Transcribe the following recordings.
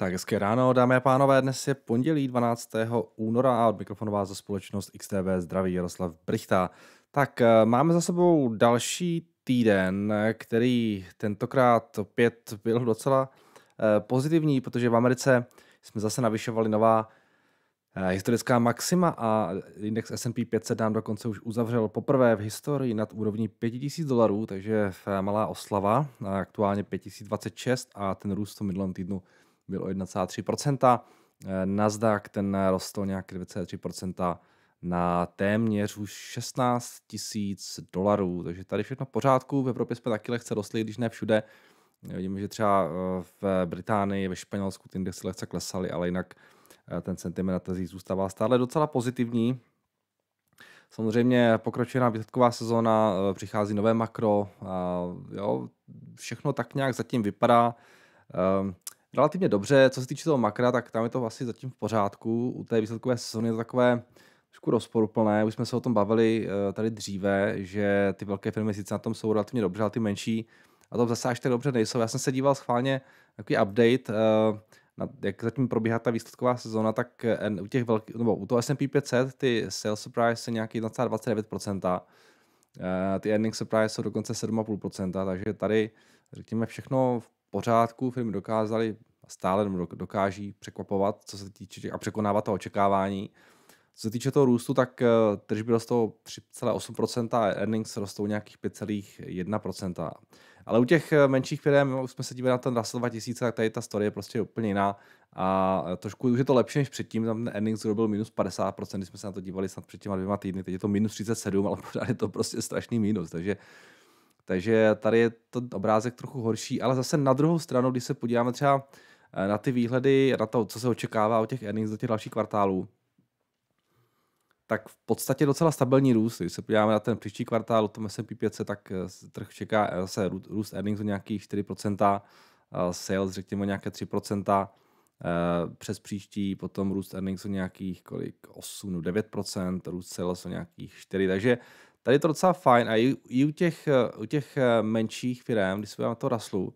Tak hezké ráno, dámy a pánové, dnes je pondělí 12. února a od mikrofonu vás za společnost XTV zdraví Jaroslav Brichta. Tak eh, máme za sebou další týden, který tentokrát opět byl docela eh, pozitivní, protože v Americe jsme zase navyšovali nová eh, historická maxima a index S&P 500 nám dokonce už uzavřel poprvé v historii nad úrovní 5000 dolarů, takže malá oslava, aktuálně 5026 a ten růst v minulém týdnu byl o 1,3%. Eh, Nasdaq ten rostl nějak 2,3% na téměř už 16 tisíc dolarů, takže tady všechno v pořádku. V Evropě jsme taky lehce rostli, když ne všude. Eh, vidíme, že třeba eh, v Británii, ve Španělsku ty indexy lehce klesaly, ale jinak ten sentiment na tezích zůstává stále docela pozitivní. Samozřejmě pokročená výsledková sezóna, přichází nové makro, a jo, všechno tak nějak zatím vypadá ehm, relativně dobře. Co se týče toho makra, tak tam je to asi zatím v pořádku. U té výsledkové sezóny je to takové trošku rozporuplné. Už jsme se o tom bavili eh, tady dříve, že ty velké firmy sice na tom jsou relativně dobře, ale ty menší a to zase až tak dobře nejsou. Já jsem se díval schválně takový update, eh, na, jak zatím probíhá ta výsledková sezóna, tak eh, u těch velkých, nebo u toho S&P 500 ty sales surprise se nějaký 1,29%, ty earnings surprise jsou dokonce 7,5%, takže tady řekněme všechno v pořádku, firmy dokázaly a stále dokáží překvapovat, co se týče a překonávat ta očekávání. Co se týče toho růstu, tak eh, tržby rostou 3,8% a earnings rostou nějakých 5,1%. Ale u těch eh, menších firm, už jsme se dívali na ten Russell 2000, tak tady ta story je prostě úplně jiná a eh, trošku už je to lepší než předtím, tam ten earnings byl minus 50%, když jsme se na to dívali snad před těma dvěma týdny, teď je to minus 37, ale pořád je to prostě strašný minus, takže takže tady je to obrázek trochu horší, ale zase na druhou stranu, když se podíváme třeba eh, na ty výhledy, na to, co se očekává od těch earnings do těch dalších kvartálů, tak v podstatě docela stabilní růst. Když se podíváme na ten příští kvartál o tom S&P 500, tak eh, trh čeká eh, zase růst earnings o nějakých 4%, sales řekněme nějaké 3%, přes příští, potom růst earnings o nějakých kolik, 8-9%, růst sales o nějakých 4%, takže Tady je to docela fajn a i, i u, těch, eh, u těch eh, menších firm, když se na to raslu,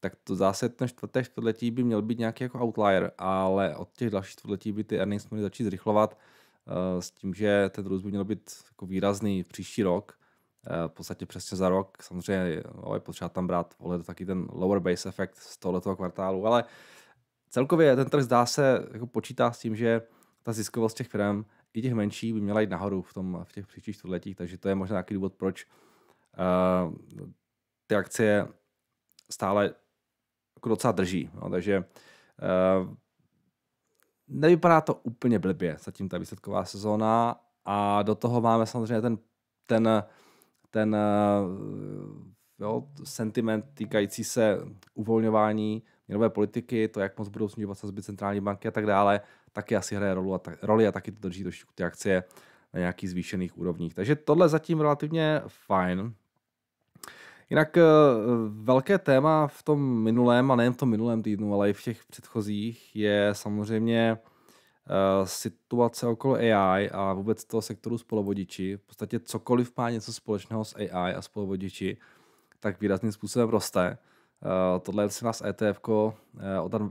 tak to zase ten čtvrté čtvrtletí by měl být nějaký jako outlier, ale od těch dalších čtvrtletí by ty earnings měly začít zrychlovat uh, s tím, že ten růst by měl být jako výrazný příští rok, uh, v podstatě přesně za rok. Samozřejmě je potřeba tam brát ohled taky ten lower base effect z tohoto kvartálu, ale celkově ten trh zdá se, jako počítá s tím, že ta ziskovost těch firm i těch menší by měla jít nahoru v, tom, v těch příštích čtvrtletích, takže to je možná nějaký důvod, proč uh, ty akcie stále jako docela drží. No, takže uh, nevypadá to úplně blbě zatím ta výsledková sezóna a do toho máme samozřejmě ten, ten, ten uh, jo, sentiment týkající se uvolňování měnové politiky, to, jak moc budou snižovat sazby centrální banky a tak dále, taky asi hraje roli a, tak, roli a taky to drží trošičku ty akcie na nějakých zvýšených úrovních. Takže tohle zatím relativně fajn. Jinak eh, velké téma v tom minulém, a nejen v tom minulém týdnu, ale i v těch předchozích, je samozřejmě eh, situace okolo AI a vůbec toho sektoru spolovodiči. V podstatě cokoliv má něco společného s AI a spolovodiči, tak výrazným způsobem roste. Eh, tohle je si nás ETF od,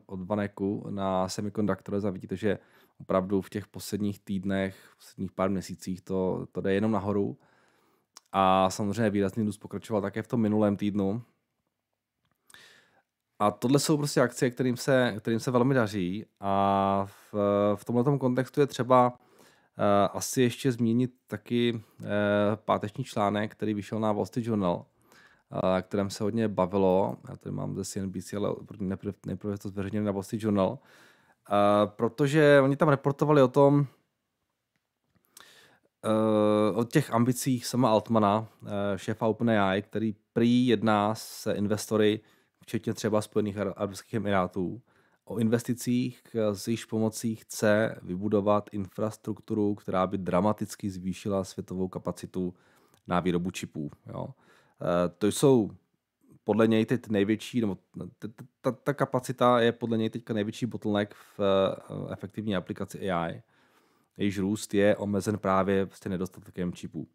od Vaneku na Semiconductor a vidíte, že opravdu v těch posledních týdnech, v posledních pár měsících to, to jde jenom nahoru. A samozřejmě výrazný růst pokračoval také v tom minulém týdnu. A tohle jsou prostě akcie, kterým se, kterým se velmi daří a v, v tomto kontextu je třeba eh, asi ještě zmínit taky eh, páteční článek, který vyšel na Wall Street Journal, Eh, kterém se hodně bavilo. Já tady mám ze CNBC, ale nejprve, to zveřejnili na Boston Journal. Journal. Eh, protože oni tam reportovali o tom, eh, o těch ambicích sama Altmana, šéfa OpenAI, který prý jedná se investory, včetně třeba Spojených Arabských Emirátů, o investicích, z jejich pomocí chce vybudovat infrastrukturu, která by dramaticky zvýšila světovou kapacitu na výrobu čipů. Jo. Uh, Eh, to jsou podle něj teď největší, nebo ta, kapacita je podle něj teďka největší bottleneck v eh, efektivní aplikaci AI. Jejíž růst je omezen právě prostě nedostatkem čipů.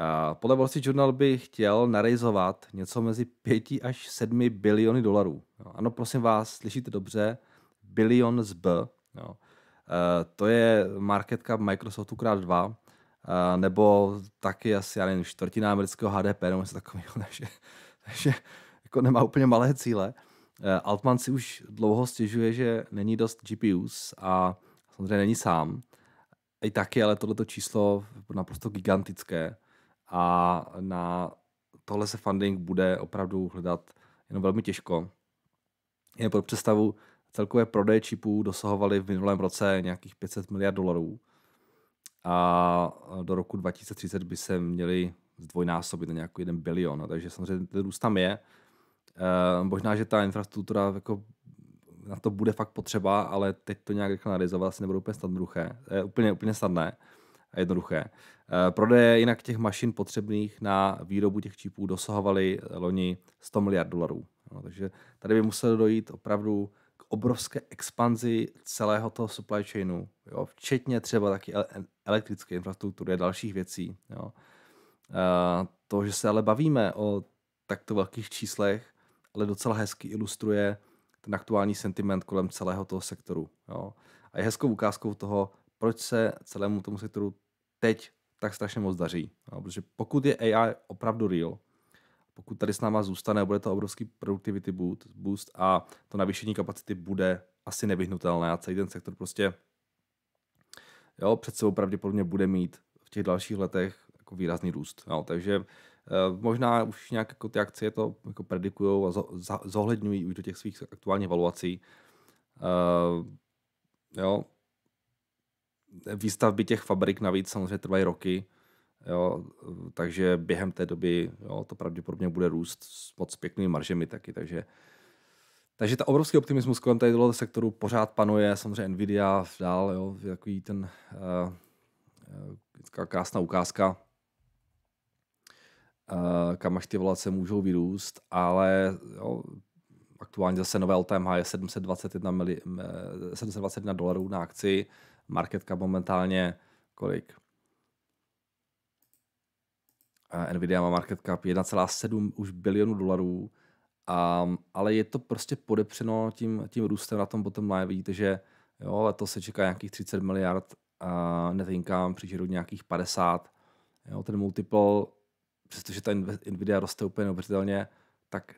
Eh, podle Wall Street Journal by chtěl narejzovat něco mezi 5 až 7 biliony dolarů. Ano, prosím vás, slyšíte dobře, bilion z B. To je marketka Microsoftu krát 2 nebo taky asi, já nevím, čtvrtina amerického HDP nebo něco takového, takže, takže jako nemá úplně malé cíle. E, Altman si už dlouho stěžuje, že není dost GPUs a samozřejmě není sám. I taky, ale tohleto číslo naprosto gigantické a na tohle se funding bude opravdu hledat jenom velmi těžko. Je pro představu, celkové prodeje čipů dosahovaly v minulém roce nějakých 500 miliard dolarů a do roku 2030 by se měli zdvojnásobit na nějaký jeden bilion. No, takže samozřejmě ten růst tam je. Eh, možná, že ta infrastruktura jako na to bude fakt potřeba, ale teď to nějak rychle narizovat asi nebude úplně snadné, Je úplně, úplně snadné a jednoduché. Eh, prodeje jinak těch mašin potřebných na výrobu těch čipů dosahovaly loni 100 miliard dolarů. No, takže tady by muselo dojít opravdu obrovské expanzi celého toho supply chainu, jo, včetně třeba taky elektrické infrastruktury a dalších věcí. Jo. A to, že se ale bavíme o takto velkých číslech, ale docela hezky ilustruje ten aktuální sentiment kolem celého toho sektoru. Jo. A je hezkou ukázkou toho, proč se celému tomu sektoru teď tak strašně moc daří. Jo. Protože pokud je AI opravdu real, pokud tady s náma zůstane, bude to obrovský productivity boost a to navýšení kapacity bude asi nevyhnutelné a celý ten sektor prostě jo, před sebou pravděpodobně bude mít v těch dalších letech jako výrazný růst. Jo, takže eh, možná už nějak jako ty akcie to jako predikují a zohledňují už do těch svých aktuálních valuací. Uh, jo. Výstavby těch fabrik navíc samozřejmě trvají roky, Jo, takže během té doby jo, to pravděpodobně bude růst s moc pěknými maržemi taky. Takže, takže ta obrovský optimismus kolem tady tohoto sektoru pořád panuje. Samozřejmě Nvidia dál, jo, takový ten uh, uh krásná ukázka, uh, kam až ty volace můžou vyrůst, ale jo, aktuálně zase nové LTMH je 721, mili, 721 dolarů na akci, marketka momentálně kolik? Nvidia má market cap 1,7 už bilionu dolarů, um, ale je to prostě podepřeno tím, tím růstem na tom bottom line. Vidíte, že jo, letos se čeká nějakých 30 miliard uh, net income, příští rok nějakých 50. Jo, ten multiple, přestože ta Nvidia roste úplně neuvěřitelně, tak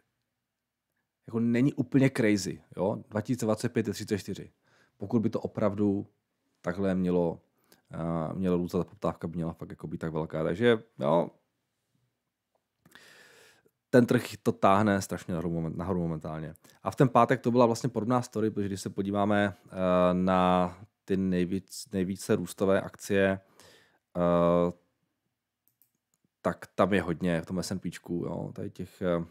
jako není úplně crazy. Jo? 2025 je 34. Pokud by to opravdu takhle mělo, uh, mělo růst, ta poptávka by měla fakt jako být tak velká. Takže jo, ten trh to táhne strašně nahoru, moment, nahoru momentálně. A v ten pátek to byla vlastně podobná story, protože když se podíváme uh, na ty nejvíc, nejvíce růstové akcie, uh, tak tam je hodně v tom S&P, tady těch uh,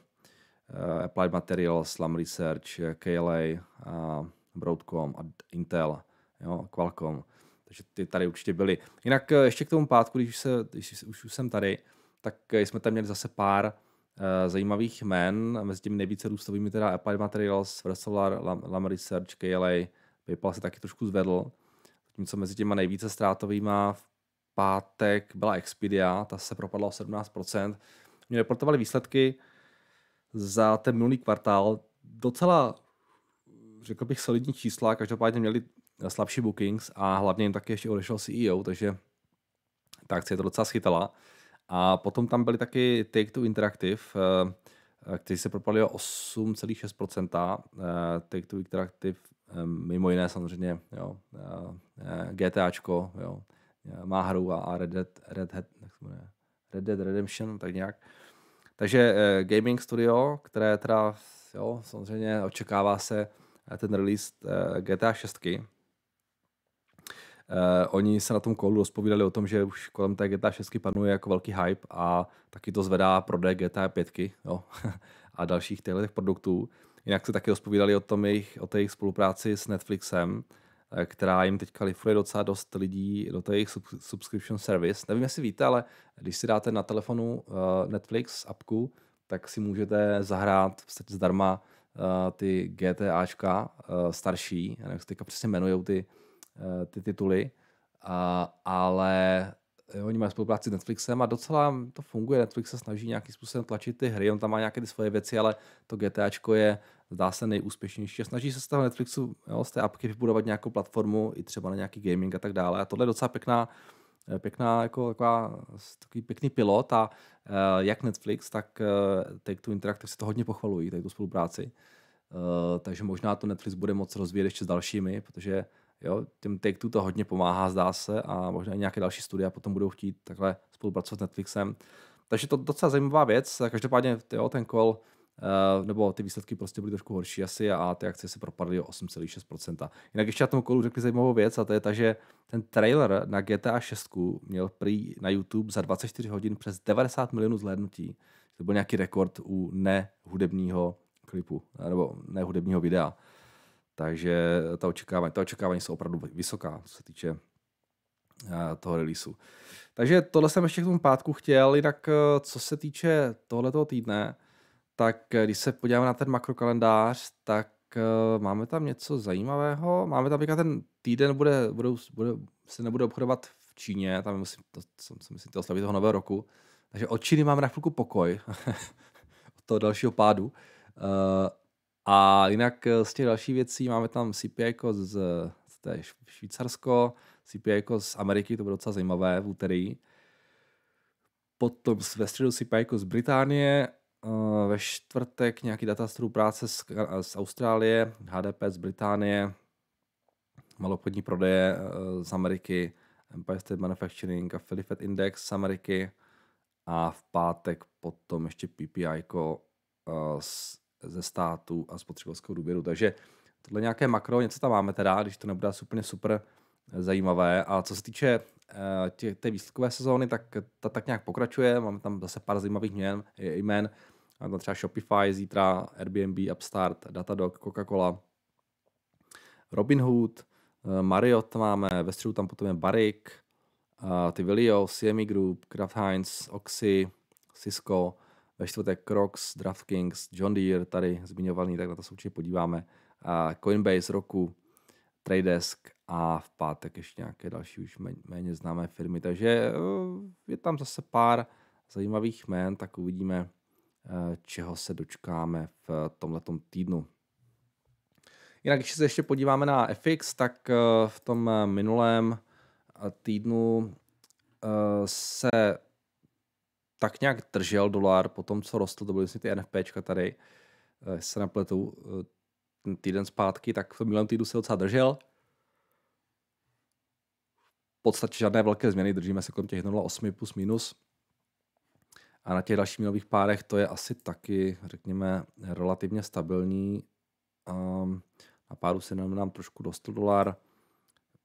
Applied Materials, Slum Research, KLA, uh, Broadcom a Intel, jo, Qualcomm. Takže ty tady určitě byly. Jinak ještě k tomu pátku, když, se, když už jsem tady, tak jsme tam měli zase pár Eh, zajímavých jmen, mezi těmi nejvíce růstovými teda Applied Materials, Versolar, Lam Research, KLA, PayPal se taky trošku zvedl. Zatímco mezi těma nejvíce ztrátovýma v pátek byla Expedia, ta se propadla o 17%. Mě reportovali výsledky za ten minulý kvartál docela, řekl bych, solidní čísla, každopádně měli slabší bookings a hlavně jim taky ještě odešel CEO, takže ta akce je to docela schytala. A potom tam byly taky take to Interactive, eh, eh, kteří se propadli o 8,6%. Eh, take to Interactive, mimo jiné samozřejmě, jo, GTAčko, jo, má hru a Red Dead, Red, Dead, jak se jmenuje, Red Dead Redemption, tak nějak. Takže Gaming Studio, které teda, jo, samozřejmě očekává se ten release GTA 6, Eh, oni se na tom kolu rozpovídali o tom, že už kolem té GTA 6 panuje jako velký hype a taky to zvedá prodej GTA 5 jo, a dalších těchto produktů. Jinak se taky rozpovídali o tom jejich, o té jejich spolupráci s Netflixem, eh, která jim teď kalifuje docela dost lidí do té jejich subscription service. Nevím, jestli víte, ale když si dáte na telefonu uh, Netflix apku, tak si můžete zahrát vlastně zdarma uh, ty GTAčka uh, starší, já nevím, jak se teďka přesně jmenují ty, Eh, ty tituly, a, ale jo, eh, oni mají spolupráci s Netflixem a docela to funguje. Netflix se snaží nějakým způsobem tlačit ty hry, on tam má nějaké ty svoje věci, ale to GTAčko je, zdá se, nejúspěšnější. Snaží se z toho Netflixu, jo, z té apky vybudovat nějakou platformu, i třeba na nějaký gaming a tak dále. A tohle je docela pěkná, eh, pěkná, jako, taková, takový pěkný pilot a uh, jak Netflix, tak uh, Take-Two Interactive se to hodně pochvalují, tady tu spolupráci. Uh, takže možná to Netflix bude moc rozvíjet ještě s dalšími, protože Jo, těm take to hodně pomáhá, zdá se, a možná i nějaké další studia potom budou chtít takhle spolupracovat s Netflixem. Takže to docela zajímavá věc. Každopádně jo, ten kol eh, nebo ty výsledky prostě byly trošku horší asi a ty akcie se propadly o 8,6%. Jinak ještě na tom kolu řekli zajímavou věc a to je ta, že ten trailer na GTA 6 měl prý na YouTube za 24 hodin přes 90 milionů zhlédnutí. To byl nějaký rekord u nehudebního klipu nebo nehudebního videa. Takže ta očekávání, ta očekávání jsou opravdu vysoká, co se týče eh, toho releaseu. Takže tohle jsem ještě k tomu pátku chtěl, jinak eh, co se týče tohoto týdne, tak eh, když se podíváme na ten makrokalendář, tak máme tam něco zajímavého. Máme tam, ten týden bude, budou, bude, se nebude obchodovat v Číně, tam musím, to, jsem si myslím, to oslavit toho nového roku. Takže od Číny máme na chvilku pokoj od toho dalšího pádu. A jinak eh, z těch dalších věcí máme tam CPI jako z, z té Švýcarsko, CPI jako z Ameriky, to bylo docela zajímavé v úterý. Potom ve středu CPI jako z Británie, eh, ve čtvrtek nějaký data z práce z, z Austrálie, HDP z Británie, malopodní prodeje eh, z Ameriky, Empire State Manufacturing a Philly Fed Index z Ameriky a v pátek potom ještě PPI jako z ze státu a spotřebitelského důběru. Takže tohle nějaké makro, něco tam máme teda, když to nebude úplně super eh, zajímavé. A co se týče eh, tě, té výsledkové sezóny, tak ta tak nějak pokračuje. Máme tam zase pár zajímavých jmén, jmén. Máme tam třeba Shopify zítra, Airbnb, Upstart, Datadog, Coca-Cola, Robinhood, eh, Marriott máme, ve středu tam potom je Barik, Tivilio, CME Group, Kraft Heinz, Oxy, Cisco, ve čtvrtek Crocs, DraftKings, John Deere, tady zmiňovaný, tak na to se určitě podíváme. A Coinbase, Roku, Tradesk a v pátek ještě nějaké další už méně známé firmy. Takže eh, je tam zase pár zajímavých jmén, tak uvidíme, eh, čeho se dočkáme v tomhletom týdnu. Jinak, když se ještě podíváme na FX, tak eh, v tom minulém týdnu se tak nějak držel dolar po tom, co rostl, to byly vlastně ty NFPčka tady, eh, se napletu eh, ten týden zpátky, tak v minulém týdnu se docela držel. V podstatě žádné velké změny, držíme se kolem těch 0,8 plus minus. A na těch dalších měnových párech to je asi taky, řekněme, relativně stabilní. Um, na páru se nám, nám trošku dostal dolar.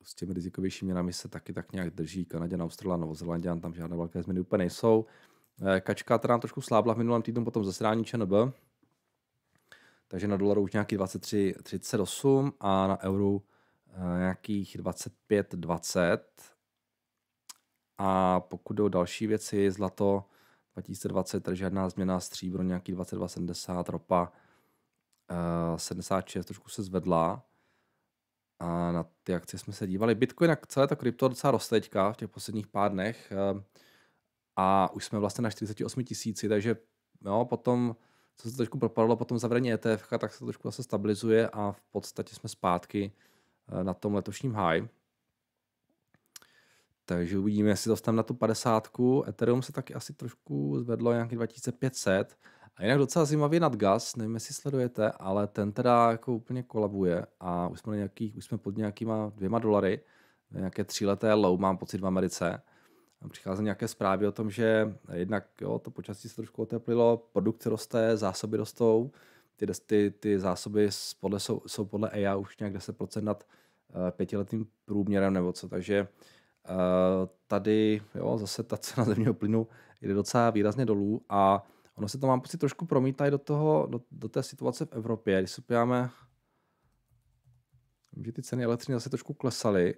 S těmi rizikovějšími měnami se taky tak nějak drží. Kanaděn, Australan, Novozelanděn, tam žádné velké změny úplně nejsou. Eh, Kačka teda trošku slábla v minulém týdnu potom ze srání ČNB, takže na dolaru už nějaký 23,38 a na euru eh, nějakých 25,20. A pokud jdou další věci, zlato 2020, takže žádná změna, stříbro nějaký 22,70, ropa 76, eh, trošku se zvedla. A na ty akce jsme se dívali. Bitcoin, a celé to krypto docela roste teďka v těch posledních pár dnech a už jsme vlastně na 48 tisíci, takže no, potom co se trošku propadlo, potom zavření ETF, tak se to trošku zase stabilizuje a v podstatě jsme zpátky eh, na tom letošním high. Takže uvidíme, jestli dostaneme na tu 50. Ethereum se taky asi trošku zvedlo nějaký 2500. A jinak docela zajímavý nad gas, nevím, jestli sledujete, ale ten teda jako úplně kolabuje a už jsme, nějaký, už jsme pod nějakýma dvěma dolary, nějaké tříleté low, mám pocit v Americe přicházely nějaké zprávy o tom, že jednak jo, to počasí se trošku oteplilo, produkce roste, zásoby rostou, ty, ty, ty zásoby podle, jsou, jsou podle EIA už nějak 10% nad eh, pětiletým průměrem nebo co, takže eh, tady jo, zase ta cena zemního plynu jde docela výrazně dolů a ono se to mám pocit trošku promítá i do, toho, do, do té situace v Evropě. Když se podíváme, že ty ceny elektřiny zase trošku klesaly,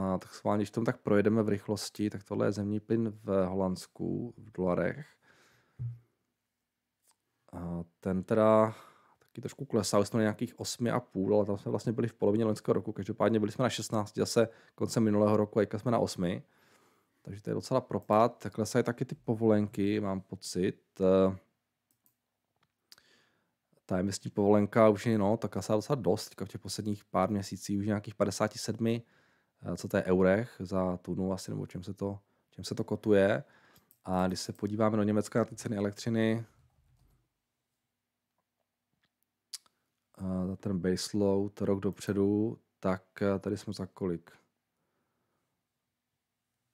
a tak schválně, když tom tak projedeme v rychlosti, tak tohle je zemní plyn v Holandsku v dolarech. A ten teda taky trošku klesal, jsme na nějakých 8,5, ale tam jsme vlastně byli v polovině loňského roku. Každopádně byli jsme na 16, zase konce minulého roku, a jsme na 8. Takže to je docela propad. Klesají taky ty povolenky, mám pocit. Eh, ta emisní povolenka už je, no, tak klesá docela dost. V těch posledních pár měsících už nějakých 57 Eh, co to je eurech za tunu asi, nebo čím se to, čím se to kotuje. A když se podíváme do Německa na ty ceny elektřiny, eh, za ten baseload rok dopředu, tak eh, tady jsme za kolik?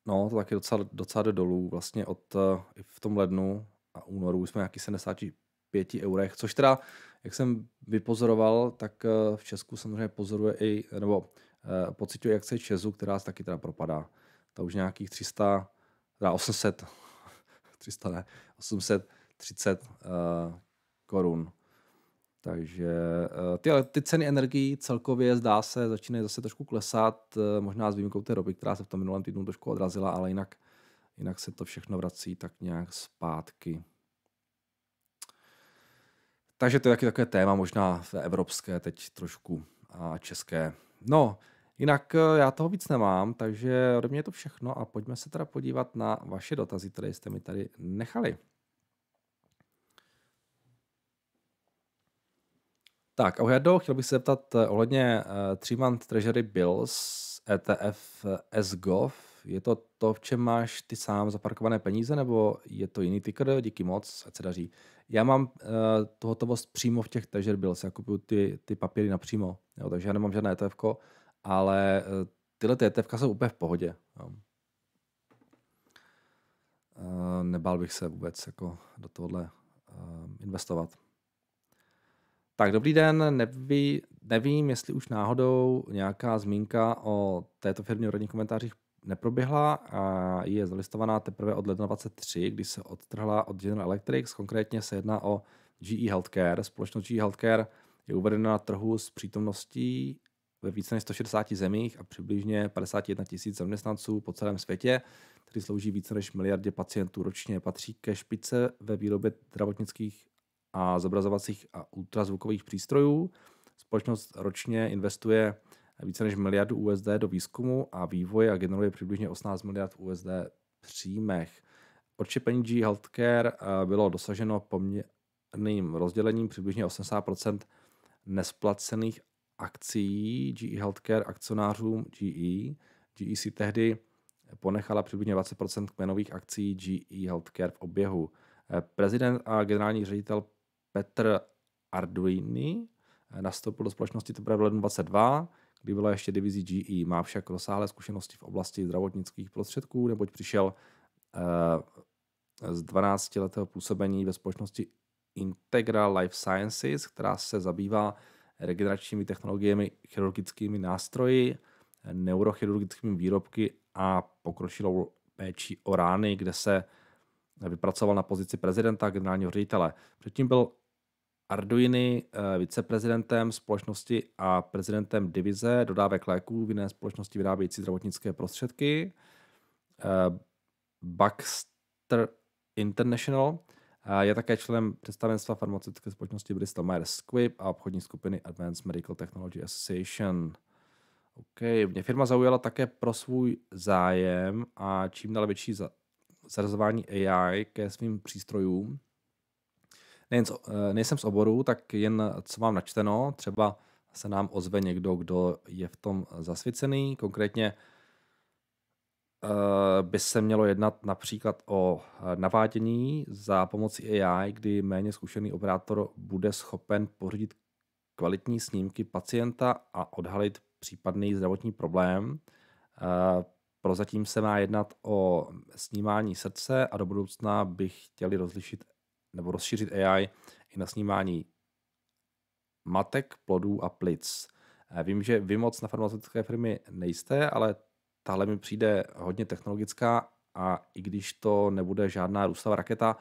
No, to taky docela, docela jde dolů. Vlastně od i v tom lednu a únoru jsme nějaký 75 eurech, což teda, jak jsem vypozoroval, tak v Česku samozřejmě pozoruje i, nebo Eh, pocituje akce Česu, která se taky teda propadá. Ta už nějakých 300, teda 800, 300 ne, 830 uh, eh, korun. Takže eh, ty, ty ceny energií celkově zdá se začínají zase trošku klesat, možná s výjimkou té ropy, která se v tom minulém týdnu trošku odrazila, ale jinak, jinak se to všechno vrací tak nějak zpátky. Takže to je taky takové téma možná evropské teď trošku a české. No, Jinak eh, já toho víc nemám, takže ode mě je to všechno a pojďme se teda podívat na vaše dotazy, které jste mi tady nechali. Tak, Ohedo, chtěl bych se zeptat eh, ohledně 3 eh, month treasury bills ETF SGOV. Je to to, v čem máš ty sám zaparkované peníze, nebo je to jiný ticker? Díky moc, ať se daří. Já mám uh, tu hotovost přímo v těch treasury bills, já kupuju ty, ty papíry napřímo, jo, takže já nemám žádné ETF, ale eh, tyhle ETF jsou úplně v pohodě. Jo. Eh, nebál bych se vůbec jako do tohohle eh, investovat. Tak, dobrý den, neví, nevím, jestli už náhodou nějaká zmínka o této firmě v radních komentářích neproběhla a je zalistovaná teprve od ledna 23, kdy se odtrhla od General Electric. Konkrétně se jedná o GE Healthcare. Společnost GE Healthcare je uvedena na trhu s přítomností ve více než 160 zemích a přibližně 51 tisíc zaměstnanců po celém světě, který slouží více než miliardě pacientů ročně. Patří ke špice ve výrobě zdravotnických a zobrazovacích a ultrazvukových přístrojů. Společnost ročně investuje více než miliardu USD do výzkumu a vývoje a generuje přibližně 18 miliard USD příjmech. Odčepení G Healthcare eh, bylo dosaženo poměrným rozdělením přibližně 80 nesplacených akcí GE Healthcare akcionářům GE. GE si tehdy ponechala přibližně 20 kmenových akcí GE Healthcare v oběhu. Prezident a generální ředitel Petr Arduini nastoupil do společnosti teprve v lednu 22, kdy byla ještě divizí GE. Má však rozsáhlé zkušenosti v oblasti zdravotnických prostředků, neboť přišel eh, z 12 letého působení ve společnosti Integral Life Sciences, která se zabývá regeneračními technologiemi, chirurgickými nástroji, neurochirurgickými výrobky a pokročilou péči o rány, kde se vypracoval na pozici prezidenta a generálního ředitele. Předtím byl Arduiny eh, viceprezidentem společnosti a prezidentem divize dodávek léků v jiné společnosti vyrábějící zdravotnické prostředky. Eh, Baxter International – je také členem představenstva farmaceutické společnosti Bristol Myers Squibb a obchodní skupiny Advanced Medical Technology Association. OK, mě firma zaujala také pro svůj zájem a čím dále větší za- zařazování AI ke svým přístrojům. Nejen co, eh, nejsem z oboru, tak jen co mám načteno, třeba se nám ozve někdo, kdo je v tom zasvěcený. Konkrétně Eh, by se mělo jednat například o eh, navádění za pomocí AI, kdy méně zkušený operátor bude schopen pořídit kvalitní snímky pacienta a odhalit případný zdravotní problém. Eh, prozatím se má jednat o snímání srdce a do budoucna bych chtěli rozlišit nebo rozšířit AI i na snímání matek, plodů a plic. Vím, že vy moc na farmaceutické firmy nejste, ale tahle mi přijde hodně technologická a i když to nebude žádná růstová raketa,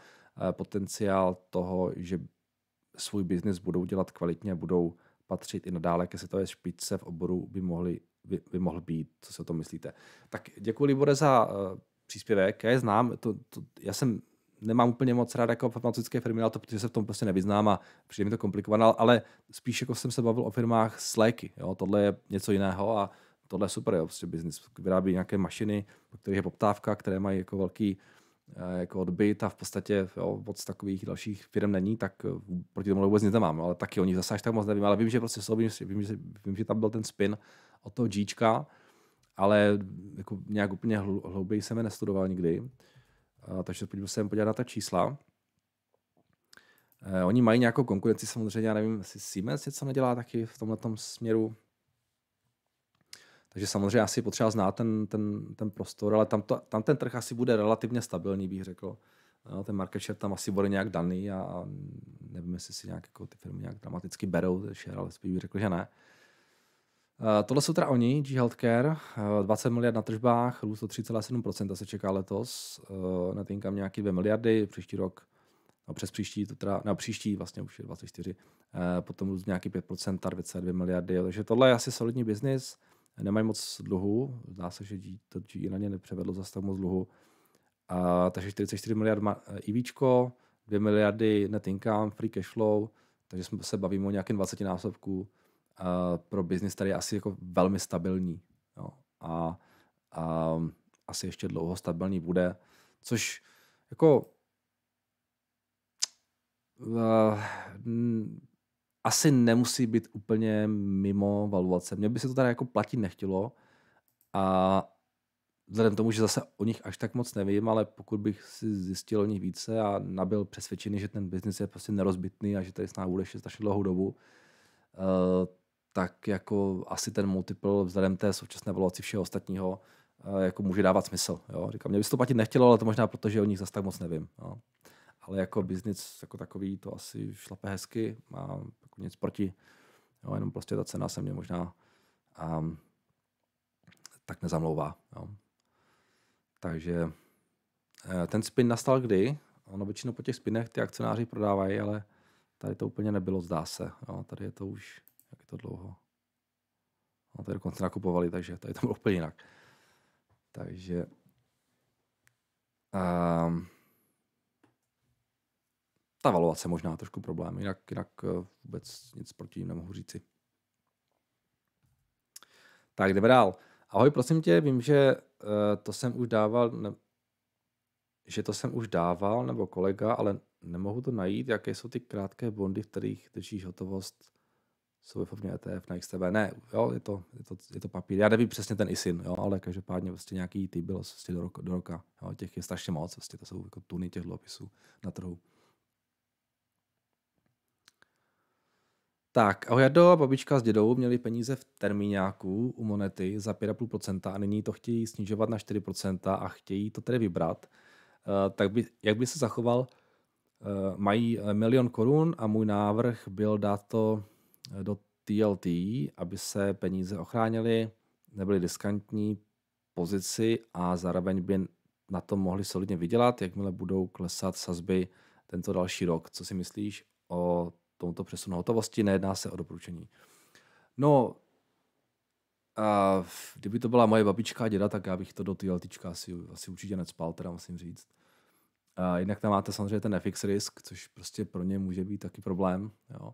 eh, potenciál toho, že svůj biznis budou dělat kvalitně, budou patřit i nadále ke světové špičce v oboru, by, mohli, by, by mohl být. Co se o tom myslíte? Tak děkuji, Libore, za uh, příspěvek. Já je znám. To, to, já jsem nemám úplně moc rád jako farmaceutické firmy, ale to, protože se v tom prostě nevyznám a přijde mi to komplikované, ale spíš jako jsem se bavil o firmách s léky. Jo? Tohle je něco jiného a tohle je super, jo, prostě business. Vyrábí nějaké mašiny, po kterých je poptávka, které mají jako velký eh, jako odbyt a v podstatě jo, moc takových dalších firm není, tak eh, proti tomu vůbec nic nemám, no, ale taky oni zase až tak moc nevím, ale vím, že prostě jsou, vím, že, vím, že, vím, že tam byl ten spin od toho Gčka, ale jako nějak úplně hlouběji jsem je nestudoval nikdy, a, takže pojďme se podívat na ta čísla. E, oni mají nějakou konkurenci samozřejmě, já nevím, jestli Siemens něco nedělá taky v tomhle směru, takže samozřejmě asi potřeba znát ten, ten, ten prostor, ale tam, to, tam ten trh asi bude relativně stabilní, bych řekl. No, ten market share tam asi bude nějak daný a, a nevím, jestli si nějak jako ty firmy nějak dramaticky berou share, ale spíš bych řekl, že ne. Uh, tohle jsou teda oni, G Healthcare, uh, eh, 20 miliard na tržbách, růst o 3,7% se čeká letos, uh, eh, net income nějaký 2 miliardy, příští rok, no přes příští, to teda, na no, příští vlastně už je 24, potom růst nějaký 5%, 2,2 miliardy, takže tohle je asi solidní biznis nemají moc dluhu, zdá se, že to GE na ně nepřevedlo zase tak moc dluhu, a, takže 44 miliard e, IV, 2 miliardy net income, free cash flow, takže jsme se bavíme o nějakém 20 násobku a, pro biznis tady je asi jako velmi stabilní. Jo. A, a asi ještě dlouho stabilní bude, což jako asi nemusí být úplně mimo valuace. Mně by se to tady jako platit nechtělo a vzhledem tomu, že zase o nich až tak moc nevím, ale pokud bych si zjistil o nich více a nabyl přesvědčený, že ten biznis je prostě nerozbitný a že tady s námi bude ještě strašně dlouhou dobu, eh, tak jako asi ten multiple vzhledem té současné valuaci všeho ostatního eh, jako může dávat smysl. Jo? Říkám, mě by se to platit nechtělo, ale to možná proto, že o nich zase tak moc nevím. Jo? No. Ale jako biznis jako takový to asi šlape hezky a nic proti, jo, jenom prostě ta cena se mě možná um, tak nezamlouvá. Jo. Takže eh, ten spin nastal kdy? Ono většinou po těch spinech ty akcionáři prodávají, ale tady to úplně nebylo, zdá se. Jo, tady je to už, jak je to dlouho. No, tady dokonce nakupovali, takže tady to bylo úplně jinak. Takže um, ta valuace možná trošku problém, jinak, jinak eh, vůbec nic proti ním nemohu říci. Tak jdeme dál. Ahoj, prosím tě, vím, že eh, to jsem už dával, ne, že to jsem už dával, nebo kolega, ale nemohu to najít, jaké jsou ty krátké bondy, v kterých držíš hotovost, jsou ve ETF na XTB. Ne, jo, je to, je to, je to papír. Já nevím přesně ten ISIN, jo, ale každopádně vlastně nějaký ty byl vlastně do, roka, do roka. Jo, těch je strašně moc, vlastně to jsou jako tuny těch dluhopisů na trhu. Tak, ahoj Jardo, babička s dědou měli peníze v termíňáku u monety za 5,5% a nyní to chtějí snižovat na 4% a chtějí to tedy vybrat. Eh, tak by, jak by se zachoval? Eh, mají eh, milion korun a můj návrh byl dát to do TLT, aby se peníze ochránily, nebyly diskantní pozici a zároveň by na tom mohli solidně vydělat, jakmile budou klesat sazby tento další rok. Co si myslíš o tomuto přesunu no, hotovosti, nejedná se o doporučení. No, a kdyby to byla moje babička a děda, tak já bych to do TLTčka asi, asi určitě necpal, teda musím říct. A jinak tam máte samozřejmě ten FX risk, což prostě pro ně může být taky problém. Jo.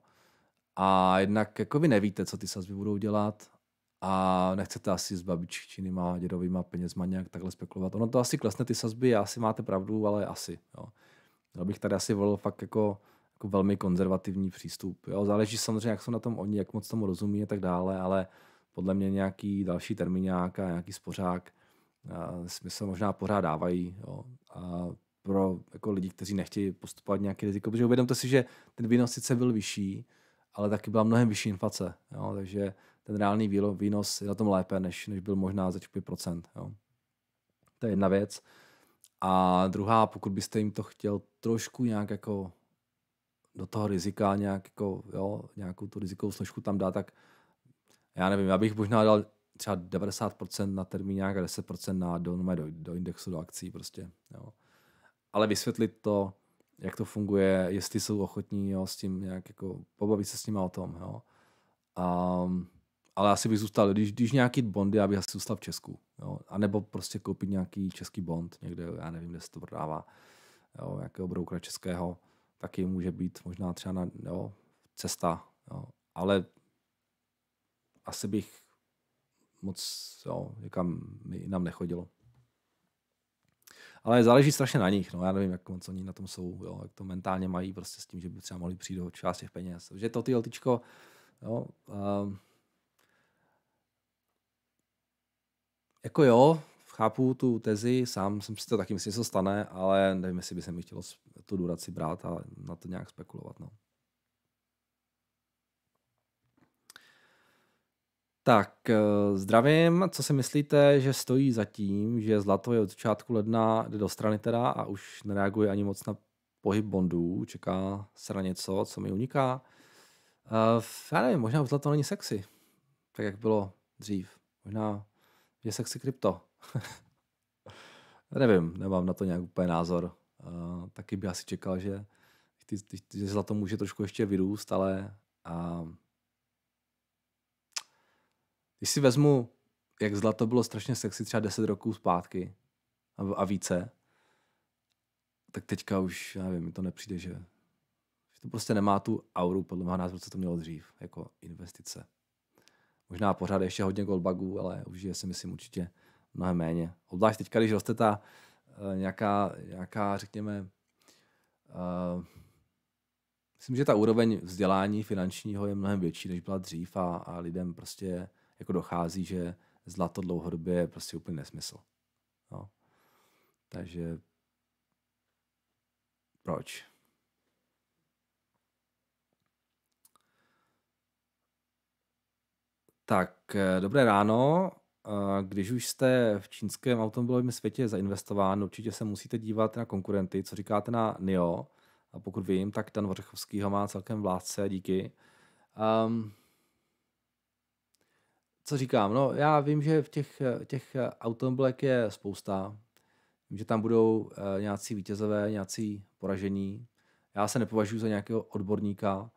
A jednak jako vy nevíte, co ty sazby budou dělat a nechcete asi s babiččinýma dědovýma penězma nějak takhle spekulovat. Ono to asi klesne ty sazby, asi máte pravdu, ale asi. Jo. Já bych tady asi volil fakt jako jako velmi konzervativní přístup. Jo? Záleží samozřejmě, jak jsou na tom oni, jak moc tomu rozumí a tak dále, ale podle mě nějaký další termíňák a nějaký spořák eh, smysl možná pořád dávají. Jo? A pro jako lidi, kteří nechtějí postupovat nějaký, riziko, protože uvědomte si, že ten výnos sice byl vyšší, ale taky byla mnohem vyšší inflace. Jo? Takže ten reálný výnos je na tom lépe, než, než byl možná za 4%. Jo? To je jedna věc. A druhá, pokud byste jim to chtěl trošku nějak jako do toho rizika nějak jako, jo, nějakou tu rizikovou složku tam dá, tak já nevím, já bych možná dal třeba 90% na termín a 10% na do, do, do indexu, do akcí prostě. Jo. Ale vysvětlit to, jak to funguje, jestli jsou ochotní jo, s tím nějak jako pobavit se s nimi o tom. Jo. A, ale asi bych zůstal, když, když nějaký bondy, já bych asi zůstal v Česku. Jo. A nebo prostě koupit nějaký český bond někde, já nevím, kde se to prodává, jo, nějakého broukra českého taky může být možná třeba na, jo, cesta. Jo. Ale asi bych moc, jo, někam mi nám nechodilo. Ale záleží strašně na nich. No. Já nevím, jak moc oni na tom jsou, jo, jak to mentálně mají prostě s tím, že by třeba mohli přijít do část těch peněz. Že to ty ltičko, jo, um, jako jo, chápu tu tezi, sám jsem si to taky myslím, že se stane, ale nevím, jestli by se mi chtělo tu duraci brát a na to nějak spekulovat. No. Tak, eh, zdravím. Co si myslíte, že stojí za tím, že zlato je od začátku ledna, jde do strany teda a už nereaguje ani moc na pohyb bondů? Čeká se na něco, co mi uniká? Uh, já nevím, možná zlato není sexy, tak jak bylo dřív. Možná je sexy krypto. Nevím, nemám na to nějak úplně názor. Uh, taky bych asi čekal, že, ty, ty, ty, že zlato může trošku ještě vyrůst, ale uh, když si vezmu, jak zlato bylo strašně sexy třeba 10 roků zpátky a, a více, tak teďka už, já nevím, mi to nepřijde, že, že to prostě nemá tu auru, podle mého názoru, co to mělo dřív, jako investice. Možná pořád ještě hodně goldbagů, ale už je si myslím určitě mnohem méně. Obzvlášť teďka, když roste ta eh, nějaká, nějaká řekněme, uh, myslím, že ta úroveň vzdělání finančního je mnohem větší, než byla dřív a, a lidem prostě jako dochází, že zlato dlouhodobě je prostě úplně nesmysl. No. Takže proč? Tak, eh, dobré ráno. Když už jste v čínském automobilovém světě zainvestován, určitě se musíte dívat na konkurenty. Co říkáte na NIO? A pokud vím, tak ten Vořechovský ho má celkem vládce, díky. Um, co říkám? No, já vím, že v těch, těch automobilek je spousta. Vím, že tam budou uh, nějací vítězové, nějací poražení. Já se nepovažuji za nějakého odborníka.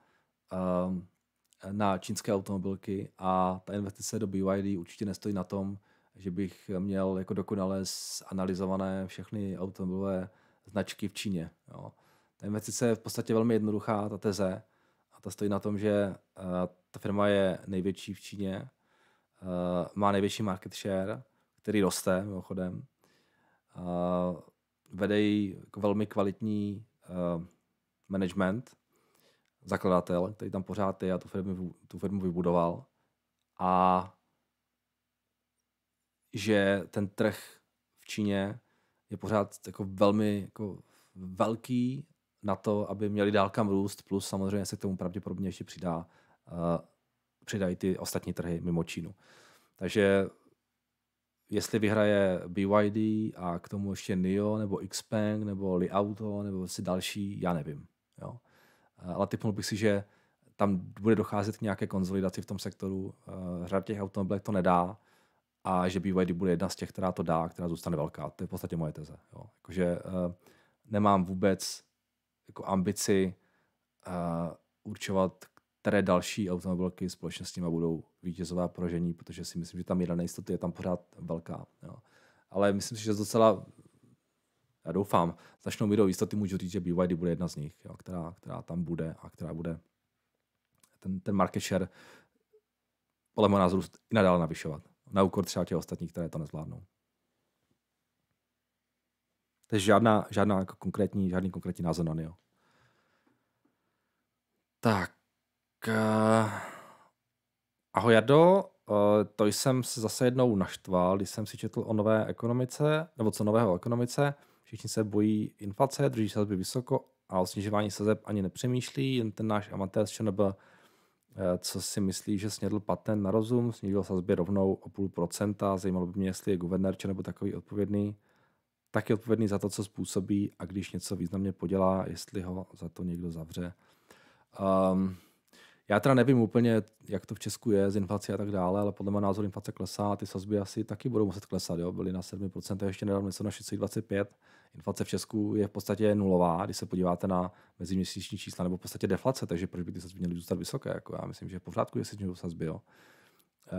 Um, na čínské automobilky a ta investice do BYD určitě nestojí na tom, že bych měl jako dokonale zanalizované všechny automobilové značky v Číně. Jo. Ta investice je v podstatě velmi jednoduchá, ta teze, a ta stojí na tom, že eh, ta firma je největší v Číně, eh, má největší market share, který roste mimochodem, vedejí eh, vede jako velmi kvalitní management, zakladatel, který tam pořád je a tu firmu, tu firmu vybudoval. A že ten trh v Číně je pořád jako velmi jako velký na to, aby měli dál kam růst, plus samozřejmě se k tomu pravděpodobně ještě přidá, uh, přidají ty ostatní trhy mimo Čínu. Takže jestli vyhraje BYD a k tomu ještě NIO, nebo Xpeng, nebo Li Auto, nebo si další, já nevím. Jo. Eh, ale typnul bych si, že tam bude docházet k nějaké konzolidaci v tom sektoru. Eh, řada těch automobilek to nedá a že BYD bude jedna z těch, která to dá, která zůstane velká. To je v podstatě moje teze. Jo. Jakože eh, nemám vůbec jako ambici určovat, které další automobilky společně s nimi budou vítězová prožení, protože si myslím, že tam míra nejistoty je tam pořád velká. Jo. Ale myslím si, že z docela já doufám, začnou mi do výstaty, můžu říct, že BYD bude jedna z nich, jo, která, která tam bude a která bude ten, ten market share podle mého názoru i nadále navyšovat. Na úkor třeba těch ostatních, které to nezvládnou. Takže žádná, žádná konkrétní, žádný konkrétní názor na NIO. Tak. Uh, ahoj, Jado. Uh, eh, to jsem se zase jednou naštval, když jsem si četl o nové ekonomice, nebo co nového o ekonomice. Všichni se bojí inflace, drží sazby vysoko a o snižování sazeb ani nepřemýšlí, jen ten náš amatér z ČNB, eh, co si myslí, že snědl patent na rozum, snížil sazby rovnou o půl procenta, zajímalo by mě, jestli je guvernér nebo takový odpovědný, tak je odpovědný za to, co způsobí a když něco významně podělá, jestli ho za to někdo zavře. Um, já teda nevím úplně, jak to v Česku je z inflací a tak dále, ale podle mého názoru inflace klesá a ty sazby asi taky budou muset klesat. Jo? Byly na 7%, ještě nedávno něco na 6,25. Inflace v Česku je v podstatě nulová, když se podíváte na meziměsíční čísla, nebo v podstatě deflace, takže proč by ty sazby měly zůstat vysoké? Jako já myslím, že v pořádku je snižují sazby. Jo? E,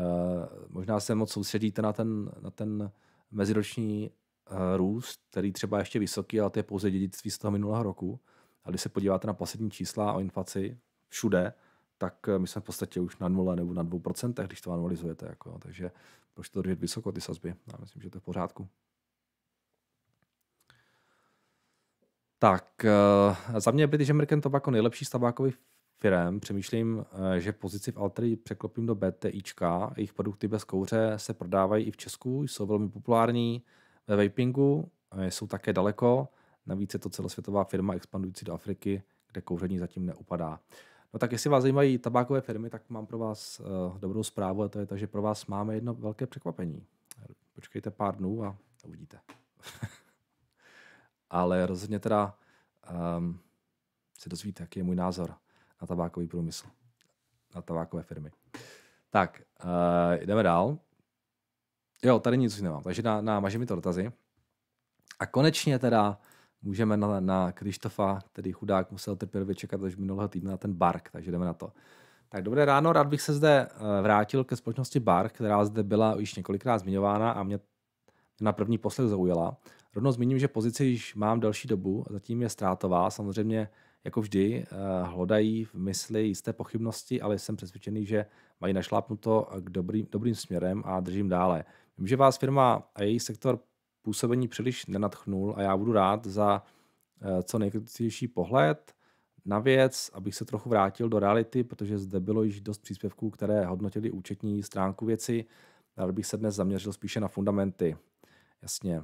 možná se moc soustředíte na ten, na ten meziroční eh, růst, který třeba ještě vysoký, ale to je pouze dědictví z toho minulého roku. A když se podíváte na poslední čísla o inflaci všude, tak eh, my jsme v podstatě už na nule nebo na 2%, když to analyzujete. Jako, takže proč to držet vysoko, ty sazby? Já myslím, že to je v pořádku. Tak, eh, za mě je že American Tobacco nejlepší z tabákových firm. Přemýšlím, eh, že pozici v Altry překlopím do BTIčka. Jejich produkty bez kouře se prodávají i v Česku, jsou velmi populární ve vapingu, jsou také daleko. Navíc je to celosvětová firma expandující do Afriky, kde kouření zatím neupadá. Uh, No tak jestli vás zajímají tabákové firmy, tak mám pro vás uh, dobrou zprávu a to je to, že pro vás máme jedno velké překvapení. Počkejte pár dnů a uvidíte. Ale rozhodně teda um, se dozvíte, jaký je můj názor na tabákový průmysl, na tabákové firmy. Tak, uh, jdeme dál. Jo, tady nic už nemám, takže na, na mažeme to dotazy. A konečně teda můžeme na, na Krištofa, který chudák musel trpělivě čekat až minulého týdne na ten Bark, takže jdeme na to. Tak dobré ráno, rád bych se zde eh, vrátil ke společnosti Bark, která zde byla již několikrát zmiňována a mě na první poslech zaujala. Rovnou zmíním, že pozici již mám delší dobu, zatím je ztrátová, samozřejmě jako vždy eh, hlodají v mysli jisté pochybnosti, ale jsem přesvědčený, že mají našlápnuto k dobrým, dobrým směrem a držím dále. Vím, že vás firma a její sektor působení příliš nenatchnul a já budu rád za eh, co nejkritičtější pohled na věc, abych se trochu vrátil do reality, protože zde bylo již dost příspěvků, které hodnotili účetní stránku věci. Rád bych se dnes zaměřil spíše na fundamenty. Jasně.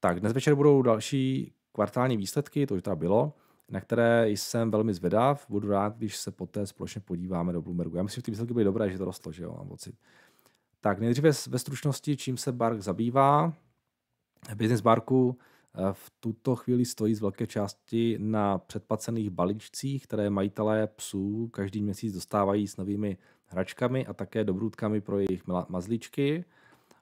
Tak, dnes večer budou další kvartální výsledky, to už teda bylo, na které jsem velmi zvědav. Budu rád, když se poté společně podíváme do Bloombergu. Já myslím, že ty výsledky byly dobré, že to rostlo, že jo, mám pocit. Tak nejdříve ve stručnosti, čím se Bark zabývá. Business Barku eh, v tuto chvíli stojí z velké části na předplacených balíčcích, které majitelé psů každý měsíc dostávají s novými hračkami a také dobrůdkami pro jejich mazlíčky.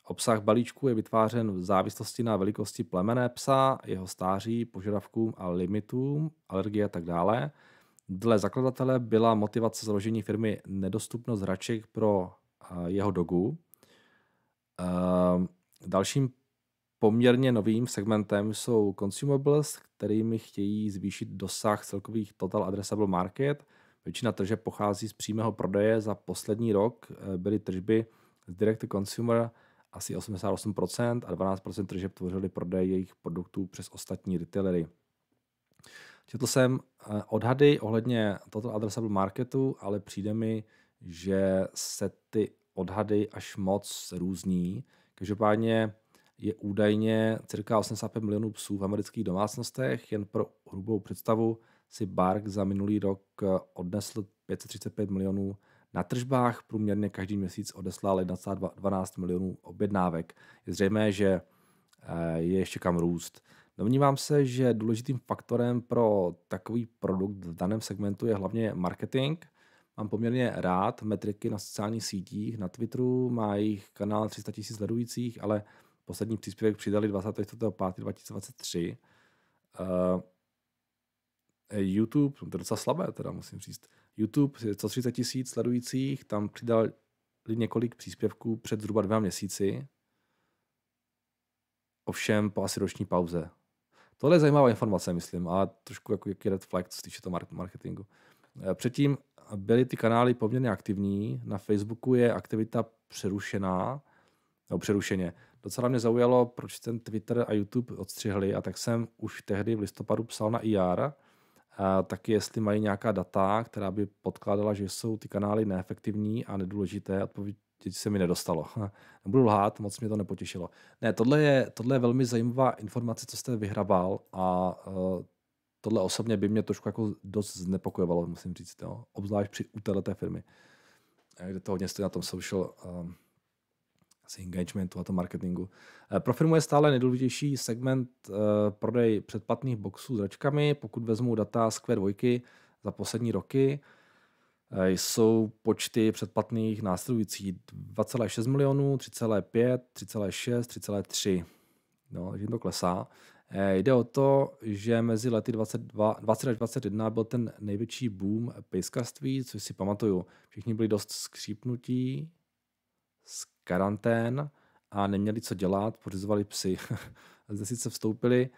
Obsah balíčku je vytvářen v závislosti na velikosti plemene psa, jeho stáří, požadavkům a limitům, alergie a tak dále. Dle zakladatele byla motivace založení firmy nedostupnost hraček pro eh, jeho dogu, Ehm, dalším poměrně novým segmentem jsou consumables, kterými chtějí zvýšit dosah celkových total addressable market. Většina tržeb pochází z přímého prodeje. Za poslední rok eh, byly tržby z direct consumer asi 88% a 12% tržeb tvořily prodej jejich produktů přes ostatní retailery. Četl jsem eh, odhady ohledně total addressable marketu, ale přijde mi, že se ty odhady až moc různí. Každopádně je údajně cirka 85 milionů psů v amerických domácnostech. Jen pro hrubou představu si Bark za minulý rok eh, odnesl 535 milionů na tržbách. Průměrně každý měsíc odeslal 12 milionů objednávek. Je zřejmé, že eh, je ještě kam růst. Domnívám se, že důležitým faktorem pro takový produkt v daném segmentu je hlavně marketing – Mám poměrně rád metriky na sociálních sítích. Na Twitteru má jejich kanál 300 000 sledujících, ale poslední příspěvek přidali 24.5.2023. Eh, YouTube, to je docela slabé teda musím říct, YouTube 130 tisíc sledujících, tam přidal několik příspěvků před zhruba dvěma měsíci, ovšem po asi roční pauze. Tohle je zajímavá informace, myslím, a trošku jako jaký red flag, co se týče toho marketingu. Eh, předtím byly ty kanály poměrně aktivní. Na Facebooku je aktivita přerušená, nebo přerušeně. Docela mě zaujalo, proč ten Twitter a YouTube odstřihli a tak jsem už tehdy v listopadu psal na IR, a taky jestli mají nějaká data, která by podkládala, že jsou ty kanály neefektivní a nedůležité, odpověď se mi nedostalo. Nebudu lhát, moc mě to nepotěšilo. Ne, tohle je, tohle je velmi zajímavá informace, co jste vyhrabal a uh, tohle osobně by mě trošku jako dost znepokojovalo, musím říct, jo? obzvlášť při u této firmy, eh, kde to hodně stojí na tom social um, ehm, asi engagementu a tom marketingu. Eh, pro firmu je stále nejdůležitější segment uh, prodej předplatných boxů s račkami. Pokud vezmu data z Q2 za poslední roky, jsou počty předplatných následující 2,6 milionů, 3,5, 3,6, 3,3. No, takže to klesá. Eh, jde o to, že mezi lety 22, 20 až 21 byl ten největší boom pejskařství, což si pamatuju. Všichni byli dost skřípnutí z karantén a neměli co dělat, pořizovali psy. Zde sice vstoupili,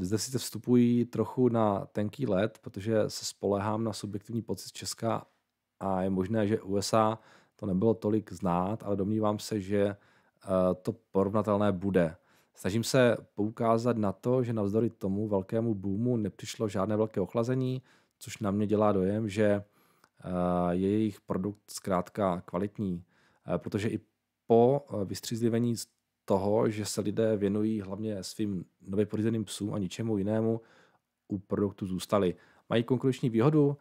eh, zde sice vstupují trochu na tenký let, protože se spolehám na subjektivní pocit z Česka a je možné, že USA to nebylo tolik znát, ale domnívám se, že eh, to porovnatelné bude Snažím se poukázat na to, že navzdory tomu velkému boomu nepřišlo žádné velké ochlazení, což na mě dělá dojem, že eh, je jejich produkt zkrátka kvalitní, eh, protože i po eh, vystřízlivení z toho, že se lidé věnují hlavně svým nově pořízeným psům a ničemu jinému, u produktu zůstali. Mají konkurenční výhodu,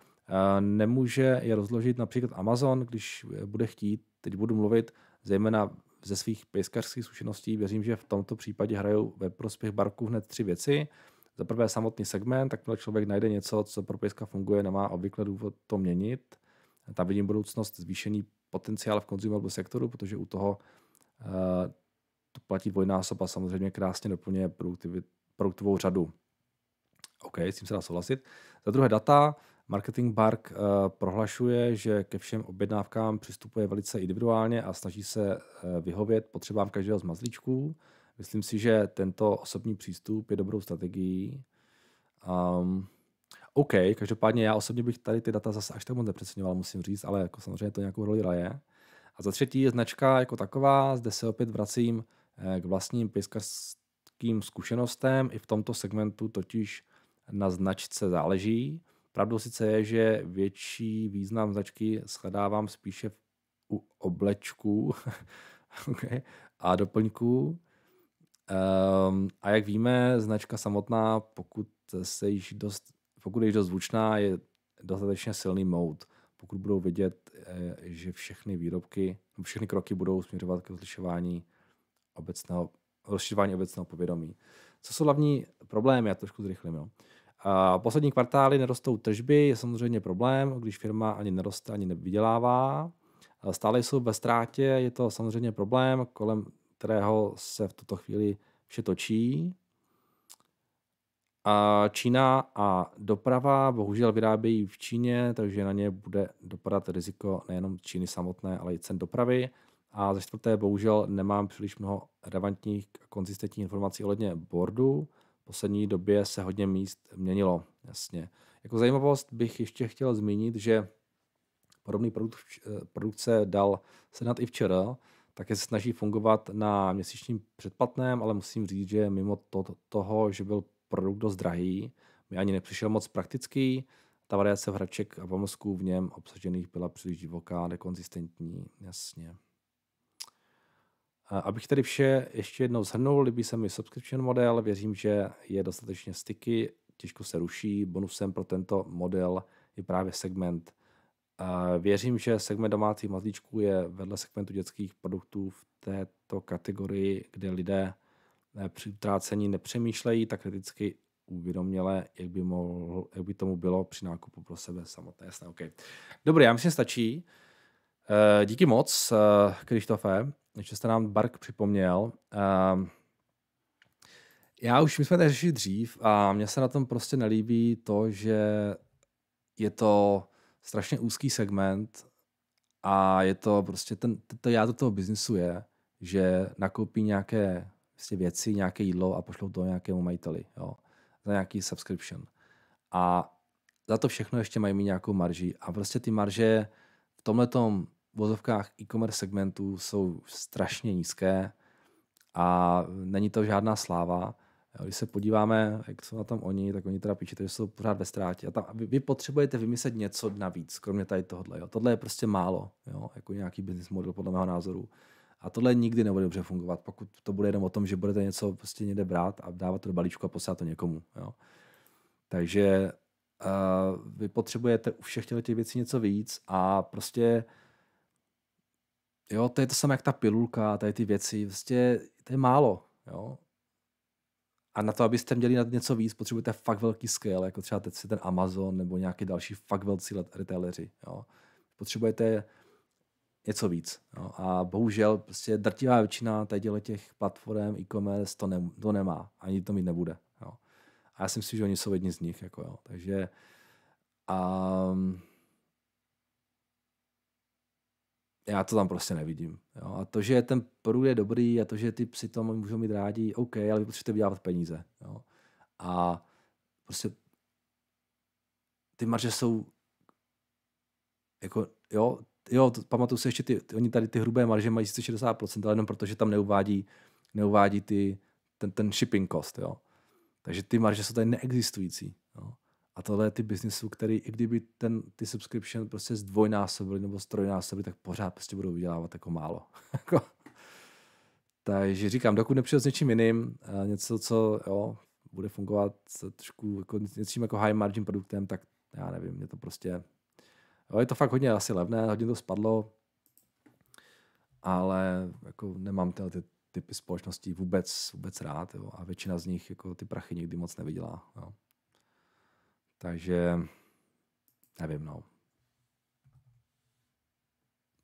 nemůže je rozložit například Amazon, když bude chtít, teď budu mluvit zejména ze svých pejskařských zkušeností věřím, že v tomto případě hrajou ve prospěch barků hned tři věci. Za prvé samotný segment, takhle člověk najde něco, co pro pejska funguje, nemá obvykle důvod to měnit. Tam vidím budoucnost zvýšený potenciál v konzumable sektoru, protože u toho uh, to platí dvojnásob a samozřejmě krásně doplňuje produktivit, produktovou řadu. OK, s tím se dá souhlasit. Za druhé data, Marketing Bark eh, prohlašuje, že ke všem objednávkám přistupuje velice individuálně a snaží se eh, vyhovět potřebám každého z mazlíčků. Myslím si, že tento osobní přístup je dobrou strategií. Um, OK, každopádně já osobně bych tady ty data zase až tak moc nepřeceňoval, musím říct, ale jako samozřejmě to nějakou roli raje. A za třetí je značka jako taková, zde se opět vracím eh, k vlastním pěskarským zkušenostem. I v tomto segmentu totiž na značce záleží. Pravdou sice je, že větší význam značky shledávám spíše u oblečků okay, a doplňků. Um, a jak víme, značka samotná, pokud se již dost, pokud je již dost zvučná, je dostatečně silný mout. Pokud budou vidět, e, že všechny výrobky, všechny kroky budou směřovat k rozlišování obecného, rozšiřování obecného povědomí. Co jsou hlavní problémy, já trošku zrychlím, jo. Poslední kvartály nerostou tržby, je samozřejmě problém, když firma ani neroste, ani nevydělává. Stále jsou ve ztrátě, je to samozřejmě problém, kolem kterého se v tuto chvíli vše točí. A Čína a doprava bohužel vyrábějí v Číně, takže na ně bude dopadat riziko nejenom Číny samotné, ale i cen dopravy. A za čtvrté, bohužel nemám příliš mnoho relevantních a konzistentních informací ohledně boardu poslední době se hodně míst měnilo, jasně. Jako zajímavost bych ještě chtěl zmínit, že podobný produkt, eh, produkce dal Senat i včera, také se snaží fungovat na měsíčním předplatném, ale musím říct, že mimo to, toho, že byl produkt dost drahý, mi ani nepřišel moc praktický, ta variace hraček a pomozků v něm obsažených byla příliš divoká, nekonzistentní, jasně. Abych tady vše ještě jednou zhrnul, líbí se mi subscription model, věřím, že je dostatečně sticky, těžko se ruší. Bonusem pro tento model je právě segment. Věřím, že segment domácích mazlíčků je vedle segmentu dětských produktů v této kategorii, kde lidé eh, při utrácení nepřemýšlejí tak kriticky uvědoměle, jak by, mohl, jak by tomu bylo při nákupu pro sebe samotné. Jasné, okay. Dobrý, já myslím, stačí. Eh, díky moc, eh, Krištofe než jste nám Bark připomněl. Uh, já už, my jsme to řešili dřív a mně se na tom prostě nelíbí to, že je to strašně úzký segment a je to prostě ten, to do toho biznisu je, že nakoupí nějaké vlastně věci, nějaké jídlo a pošlou to nějakému majiteli jo, za nějaký subscription. A za to všechno ještě mají mít nějakou marži. A prostě ty marže v tomhletom vozovkách e-commerce segmentů jsou strašně nízké a není to žádná sláva. Když se podíváme, jak jsou na tom oni, tak oni teda píčete, že jsou pořád ve ztrátě. A tam, vy, vy potřebujete vymyslet něco navíc, kromě tady tohle. Jo. Tohle je prostě málo, jo, jako nějaký business model podle mého názoru. A tohle nikdy nebude dobře fungovat, pokud to bude jenom o tom, že budete něco prostě někde brát a dávat to do balíčku a poslat to někomu. Jo. Takže uh, vy potřebujete u všech těch věcí něco víc a prostě uh, Jo, to je to samé jak ta pilulka, tady ty věci, vlastně to je málo, jo. A na to, abyste měli na něco víc, potřebujete fakt velký scale, jako třeba teď si ten Amazon nebo nějaký další fakt velcí retaileri, jo. Potřebujete něco víc. Jo. A bohužel prostě drtivá většina tady těch platform e-commerce to, ne, to nemá, ani to mít nebude. Jo. A já si myslím, že oni jsou jedni z nich. Jako, jo. Takže um, já to tam prostě nevidím. Jo. A to, že ten průd je dobrý a to, že ty psy to můžou mít rádi, OK, ale vy potřebujete vydělávat peníze. Jo. A prostě ty marže jsou jako, jo, jo, pamatuju si ještě, ty, oni tady ty hrubé marže mají 160%, ale jenom protože tam neuvádí, neuvádí ty, ten, ten shipping cost, jo. Takže ty marže jsou tady neexistující. Jo. A tohle je ty biznisů, který i kdyby ten, ty subscription prostě zdvojnásobili nebo strojnásobili, tak pořád prostě budou vydělávat jako málo. Jako. Takže říkám, dokud nepřijde s něčím jiným, eh, něco, co jo, bude fungovat trošku jako něčím jako high margin produktem, tak já nevím, je to prostě, jo, je to fakt hodně asi levné, hodně to spadlo, ale jako nemám tyhle ty typy společností vůbec, vůbec rád jo, a většina z nich jako ty prachy nikdy moc nevydělá. Jo. Takže nevím, no.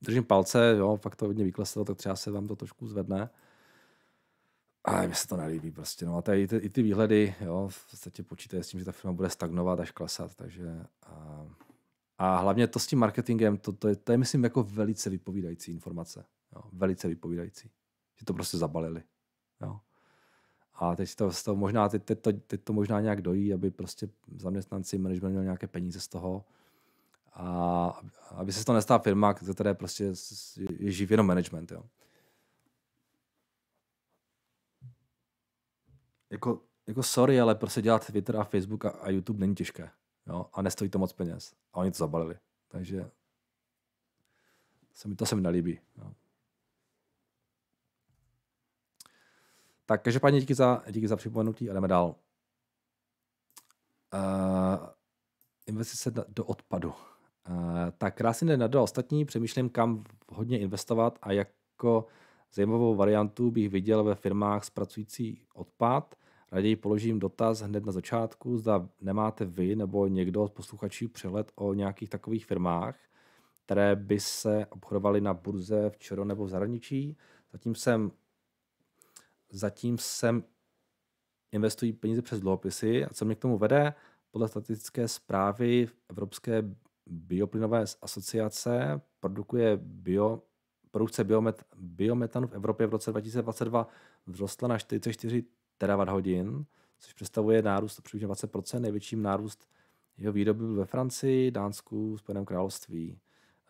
Držím palce, jo, fakt to hodně vyklesalo, tak třeba se vám to trošku zvedne. A mi se to nelíbí prostě. No a tady i ty, i ty výhledy, jo, v podstatě počítají s tím, že ta firma bude stagnovat až klesat, takže... A, a hlavně to s tím marketingem, to, to, je, to je, myslím, jako velice vypovídající informace. Jo, velice vypovídající. Že to prostě zabalili. Jo. A teď to, to možná, teď, teď, to, teď to možná nějak dojí, aby prostě zaměstnanci, management měl nějaké peníze z toho. A aby se to nestala firma, která prostě je živ jenom management. Jo. Jako, jako sorry, ale prostě dělat Twitter a Facebook a, a YouTube není těžké. Jo? A nestojí to moc peněz. A oni to zabalili. Takže se mi, to se mi nelíbí. Jo. Tak každopádně díky za, díky za připomenutí a jdeme dál. Uh, investice do odpadu. Uh, eh, tak krásný den na do ostatní. Přemýšlím, kam hodně investovat a jako zajímavou variantu bych viděl ve firmách zpracující odpad. Raději položím dotaz hned na začátku, zda nemáte vy nebo někdo z posluchačů přehled o nějakých takových firmách, které by se obchodovaly na burze v Čero nebo v zahraničí. Zatím jsem zatím jsem investují peníze přes dluhopisy. A co mě k tomu vede? Podle statistické zprávy Evropské bioplynové asociace produkuje bio, produkce biomet, biometanu v Evropě v roce 2022 vzrostla na 44 terawatt hodin, což představuje nárůst přibližně 20%. Největší nárůst jeho výroby byl ve Francii, Dánsku, Spojeném království.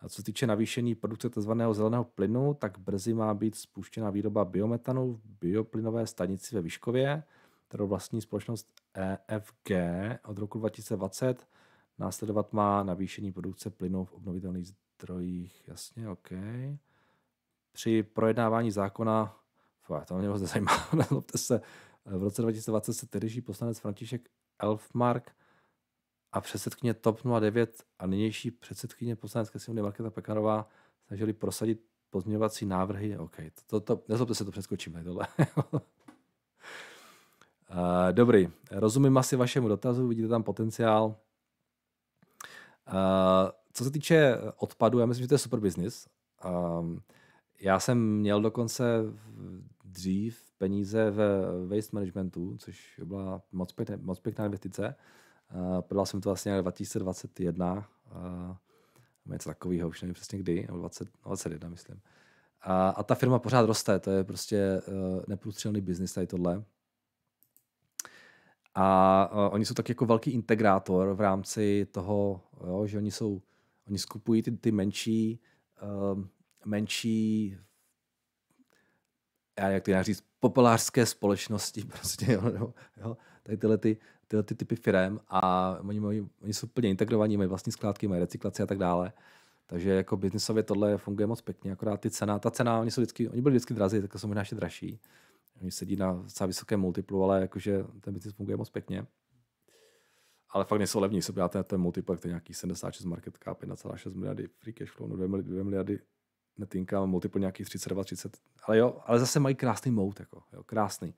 A co se týče navýšení produkce tzv. zeleného plynu, tak brzy má být spuštěna výroba biometanu v bioplynové stanici ve Vyškově, kterou vlastní společnost EFG od roku 2020. Následovat má navýšení produkce plynu v obnovitelných zdrojích. Jasně, OK. Při projednávání zákona, fakt, to mě moc nezajímá, se, v roce 2020 se tedyží poslanec František Elfmark a předsedkyně TOP 09 a nynější předsedkyně poslanecké sněmovny Markéta Pekarová snažili prosadit pozměňovací návrhy. OK, to, to, to, nezlobte se, to přeskočíme dole. tohle. Eh, dobrý, rozumím asi vašemu dotazu, vidíte tam potenciál. Eh, co se týče odpadu, já myslím, že to je super biznis. Ehm, já jsem měl dokonce dřív peníze ve waste managementu, což byla moc, moc pěkná investice. Eh, Prodal jsem to vlastně 2021, eh, něco takového, už nevím přesně kdy, nebo 20, 21, no, myslím. A, a ta firma pořád roste, to je prostě uh, neprůstřelný biznis tady tohle. A uh, oni jsou tak jako velký integrátor v rámci toho, jo, že oni jsou, oni skupují ty, ty menší, uh, menší, já jak to jinak říct, populářské společnosti prostě, jo, jo, jo tady tyhle ty tyhle ty typy firm a oni, mají, oni jsou plně integrovaní, mají vlastní skládky, mají recyklaci a tak dále. Takže jako biznisově tohle funguje moc pěkně, akorát ty cena, ta cena, oni, jsou vždycky, oni byli vždycky drazí, tak jsou možná ještě dražší. Oni sedí na docela vysoké multiplu, ale jakože ten biznis funguje moc pěkně. Ale fakt nejsou levní, se dáte ten multiple, který je nějaký 76 market cap, 1,6 miliardy free cash flow, no 2 miliardy, 2 miliardy netinka multiple nějaký 32, 30, ale jo, ale zase mají krásný mout, jako, jo, krásný.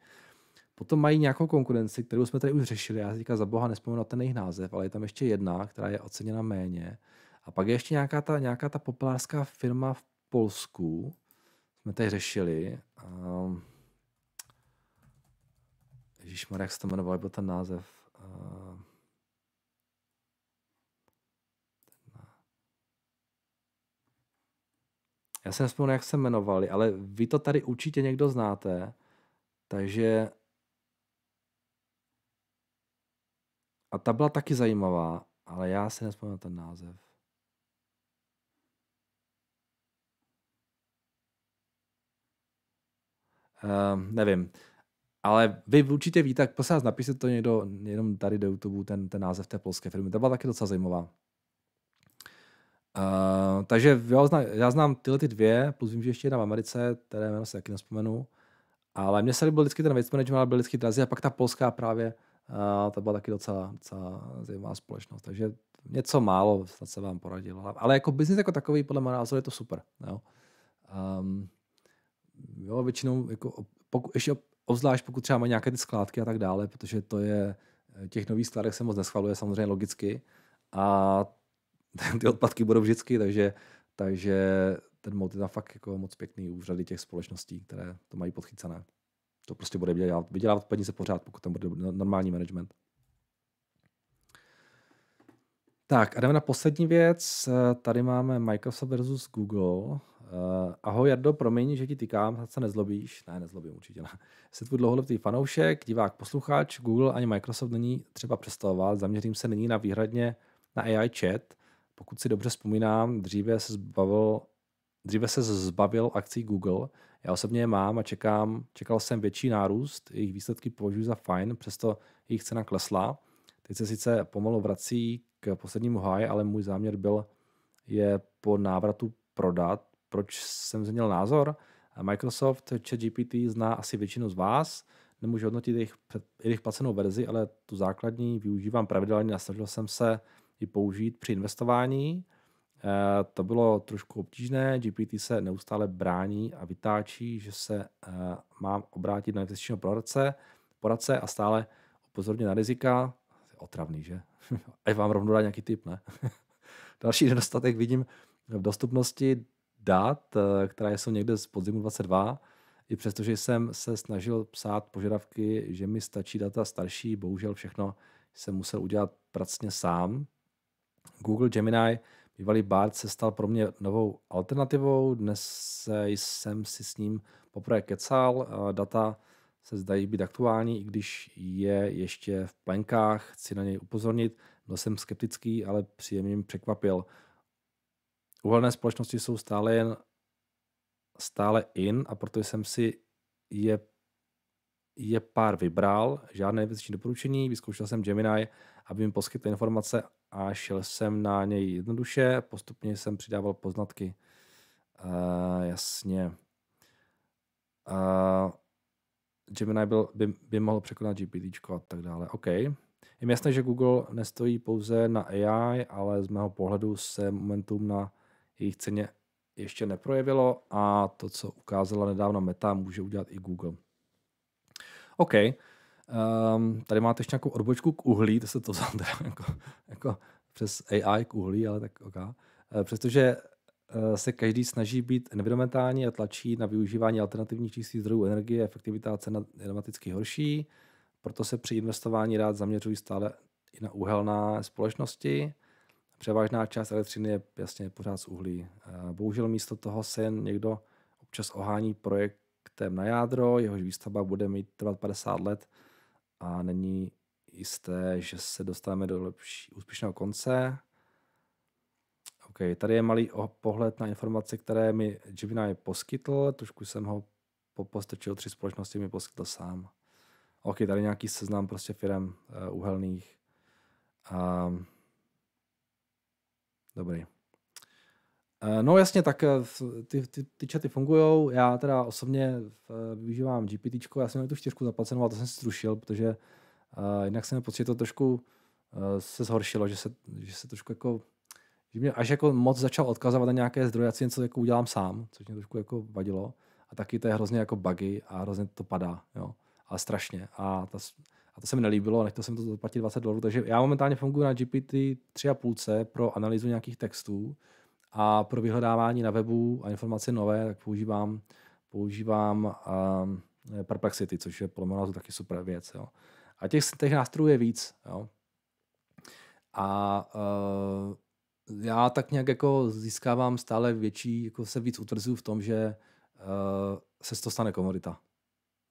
Potom mají nějakou konkurenci, kterou jsme tady už řešili. Já si říkám za boha nespomenu na ten jejich název, ale je tam ještě jedna, která je oceněna méně. A pak je ještě nějaká ta, nějaká ta popelářská firma v Polsku, jsme tady řešili. Um, Ježíš jak se to jmenoval, byl ehm, ten název. Já se nespomínám, jak se jmenovali, ale vy to tady určitě někdo znáte, takže A ta byla taky zajímavá, ale já si nespomínám ten název. Uh, nevím. Ale vy určitě víte, tak prosím vás, napište to někdo, jenom tady do YouTube, ten, ten název té polské firmy. Ta byla taky docela zajímavá. Uh, takže já znám, já znám tyhle ty dvě, plus vím, že ještě jedna v Americe, které jméno si taky nespomenu. Ale mně se líbil vždycky ten věc Management, byl vždycky drazí, a pak ta polská právě a to byla taky docela, docela zajímavá společnost. Takže něco málo snad se vám poradilo. Ale jako biznis jako takový, podle mého názoru, je to super. Jo? Um, jo, většinou, jako, poku, ještě obzvlášť pokud třeba má nějaké ty skládky a tak dále, protože to je, eh, těch nových skládek se moc neschvaluje samozřejmě logicky a ty odpadky budou vždycky, takže, takže ten mod je tam fakt jako moc pěkný u řady těch společností, které to mají podchycené to prostě bude vydělávat, vydělávat peníze pořád, pokud tam bude no, normální management. Tak a jdeme na poslední věc. Tady máme Microsoft versus Google. Uh, ahoj Jardo, promiň, že ti týkám, se nezlobíš. Ne, nezlobím určitě ne. Jsi tvůj dlouholetý fanoušek, divák, posluchač, Google ani Microsoft není třeba představovat, zaměřím se nyní na výhradně na AI chat. Pokud si dobře vzpomínám, dříve se zbavil, dříve se zbavil akcí Google, já osobně je mám a čekám, čekal jsem větší nárůst, jejich výsledky považuji za fajn, přesto jejich cena klesla. Teď se sice pomalu vrací k poslednímu high, ale můj záměr byl je po návratu prodat. Proč jsem změnil názor? Microsoft ChatGPT zná asi většinu z vás, nemůžu hodnotit jejich, jejich placenou verzi, ale tu základní využívám pravidelně a snažil jsem se ji použít při investování. Eh, to bylo trošku obtížné, GPT se neustále brání a vytáčí, že se eh, mám obrátit na investičního poradce, poradce a stále upozorně na rizika. Otravný, že? Ať vám rovnou dá nějaký tip, ne? Další nedostatek vidím v dostupnosti dat, eh, která jsou někde z podzimu 22, i přestože jsem se snažil psát požadavky, že mi stačí data starší, bohužel všechno jsem musel udělat pracně sám. Google Gemini Bývalý Bart se stal pro mě novou alternativou, dnes jsem si s ním poprvé kecal, data se zdají být aktuální, i když je ještě v plenkách, chci na něj upozornit, byl jsem skeptický, ale příjemně mi překvapil. Uhelné společnosti jsou stále jen stále in a proto jsem si je je pár vybral, žádné investiční doporučení, vyzkoušel jsem Gemini, aby mi poskytl informace a šel jsem na něj jednoduše, postupně jsem přidával poznatky. Uh, jasně. Uh, Gemini byl, by, by mohl překonat GPT a tak dále. OK. Je mi jasné, že Google nestojí pouze na AI, ale z mého pohledu se momentum na jejich ceně ještě neprojevilo a to, co ukázala nedávno Meta, může udělat i Google. OK. Um, tady máte ještě nějakou odbočku k uhlí, to se to vzal jako, jako přes AI k uhlí, ale tak OK. Eh, přestože eh, se každý snaží být environmentální a tlačí na využívání alternativních čistých zdrojů energie, efektivita a cena je dramaticky horší, proto se při investování rád zaměřují stále i na uhelná společnosti. Převážná část elektřiny je jasně pořád z uhlí. Eh, bohužel místo toho se jen někdo občas ohání projekt systém na jádro, jehož výstavba bude mít trvat 50 let a není jisté, že se dostaneme do lepší, úspěšného konce. OK, tady je malý pohled na informace, které mi Gemini poskytl, trošku jsem ho postrčil, tři společnosti mi poskytl sám. OK, tady nějaký seznam prostě firm eh, uhelných. Um, dobrý. Eh, no jasně, tak eh, ty, ty, ty chaty fungují. Já teda osobně eh, využívám GPT, já jsem měl tu čtyřku zaplacenou, ale to jsem zrušil, protože uh, jinak jsem pocit, že to trošku uh, se zhoršilo, že se, že se trošku jako, že mě až jako moc začal odkazovat na nějaké zdroje, já si něco jako udělám sám, což mě trošku jako vadilo. A taky to je hrozně jako buggy a hrozně to padá, jo. Ale strašně. A, ta, a to se mi nelíbilo, nechtěl jsem to zaplatit 20 dolarů, takže já momentálně funguji na GPT 3,5 pro analýzu nějakých textů, a pro vyhledávání na webu a informace nové, tak používám, používám um, eh, Perplexity, což je podle mého taky super věc. Jo. A těch, těch nástrojů je víc. Jo. A uh, já tak nějak jako získávám stále větší, jako se víc utvrzuju v tom, že uh, se to stane komodita.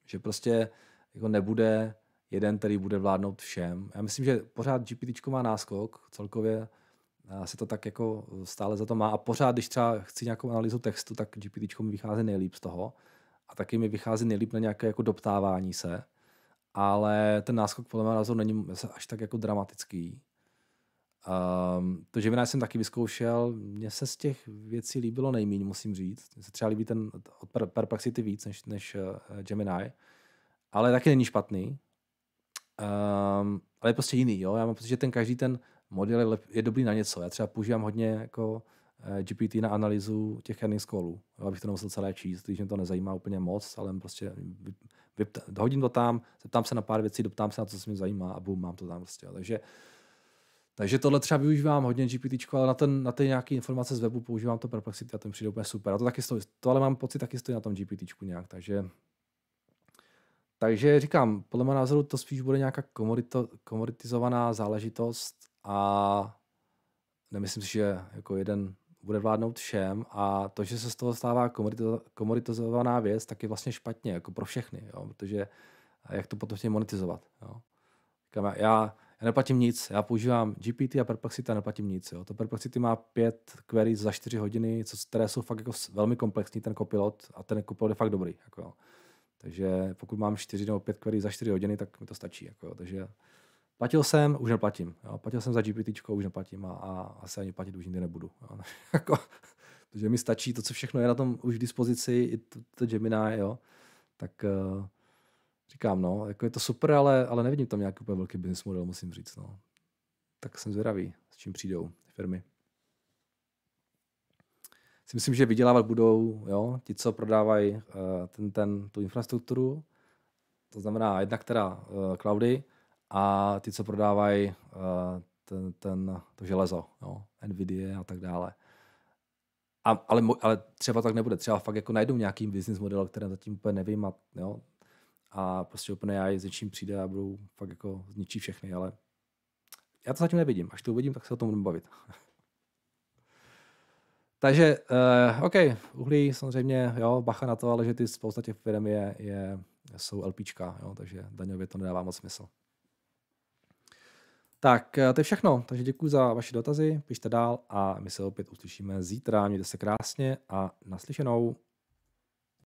Že prostě jako nebude jeden, který bude vládnout všem. Já myslím, že pořád GPT má náskok celkově se to tak jako eh, stále za to má. A pořád, když třeba chci nějakou analýzu textu, tak GPT mi vychází nejlíp z toho. A taky mi vychází nejlíp na nějaké jako doptávání se. Ale ten náskok podle mého názoru není až tak jako dramatický. Um, to Gemini jsem taky vyzkoušel. Mně se z těch věcí líbilo nejméně, musím říct. Mně se třeba líbí ten od per, Perplexity víc než, než uh, Gemini. Ale taky není špatný. Um, ale je prostě jiný. Jo? Já mám pocit, že ten každý ten model je, je dobrý na něco. Já třeba používám hodně jako eh, GPT na analýzu těch earnings callů, abych to nemusel celé číst, když mě to nezajímá úplně moc, ale prostě dohodím to tam, zeptám se na pár věcí, doptám se na to, co se mě zajímá a bum, mám to tam prostě. Takže, takže tohle třeba využívám hodně GPT, ale na, ten, na ty nějaké informace z webu používám to Perplexity a ten přijde úplně super. A to, taky stojí, to ale mám pocit, taky stojí na tom GPT nějak, takže takže říkám, podle mého názoru to spíš bude nějaká komodito, komoditizovaná záležitost, a nemyslím si, že jako jeden bude vládnout všem a to, že se z toho stává komodito, komoditizovaná věc, tak je vlastně špatně, jako pro všechny, jo, protože jak to potom chtějí vlastně monetizovat. Jo. Říkám, já, já neplatím nic, já používám GPT a Perplexity a neplatím nic. Jo. To Perplexity má pět query za čtyři hodiny, co, které jsou fakt jako velmi komplexní, ten copilot a ten copilot je fakt dobrý. Jako, jo. Takže pokud mám čtyři nebo pět query za čtyři hodiny, tak mi to stačí. Jako, jo. Takže Platil jsem, už neplatím. Jo. Platil jsem za GPT, už neplatím a, a asi ani platit už nikdy nebudu. Jo. Jako, protože mi stačí to, co všechno je na tom už v dispozici, i to, to Gemini, jo. Tak uh, říkám, no, jako je to super, ale, ale nevidím tam nějaký úplně velký business model, musím říct, no. Tak jsem zvědavý, s čím přijdou firmy. Si myslím, že vydělávat budou, jo, ti, co prodávají uh, ten, ten, tu infrastrukturu, to znamená jednak teda uh, eh, cloudy, a ty, co prodávají eh, ten, ten, to železo, no, Nvidia a tak dále. A, ale, ale třeba tak nebude. Třeba fakt jako najdou nějaký business model, který zatím úplně nevím a, jo, a prostě já s něčím přijde a budou fakt jako zničí všechny, ale já to zatím nevidím. Až to uvidím, tak se o tom budu bavit. Takže, uh, OK, uhlí samozřejmě, jo, bacha na to, ale že ty spousta těch firm je, je, jsou LPčka, jo, takže daňově to nedává moc smysl. Tak eh, to je všechno, takže děkuji za vaše dotazy, pište dál a my se opět uslyšíme zítra, mějte se krásně a naslyšenou.